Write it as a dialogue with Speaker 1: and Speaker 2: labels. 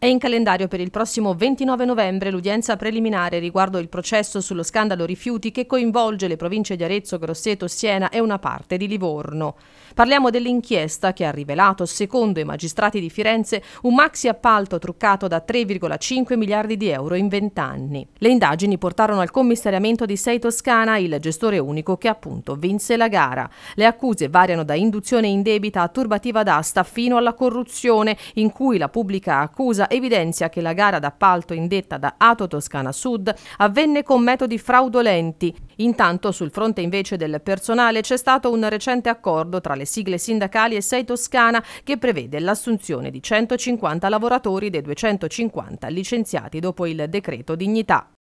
Speaker 1: È in calendario per il prossimo 29 novembre l'udienza preliminare riguardo il processo sullo scandalo rifiuti che coinvolge le province di Arezzo, Grosseto, Siena e una parte di Livorno. Parliamo dell'inchiesta che ha rivelato, secondo i magistrati di Firenze, un maxi appalto truccato da 3,5 miliardi di euro in 20 anni. Le indagini portarono al commissariamento di Sei Toscana, il gestore unico che appunto vinse la gara. Le accuse variano da induzione indebita a turbativa d'asta fino alla corruzione, in cui la pubblica accusa evidenzia che la gara d'appalto indetta da Ato Toscana Sud avvenne con metodi fraudolenti. Intanto sul fronte invece del personale c'è stato un recente accordo tra le sigle sindacali e Sei Toscana che prevede l'assunzione di 150 lavoratori dei 250 licenziati dopo il decreto dignità.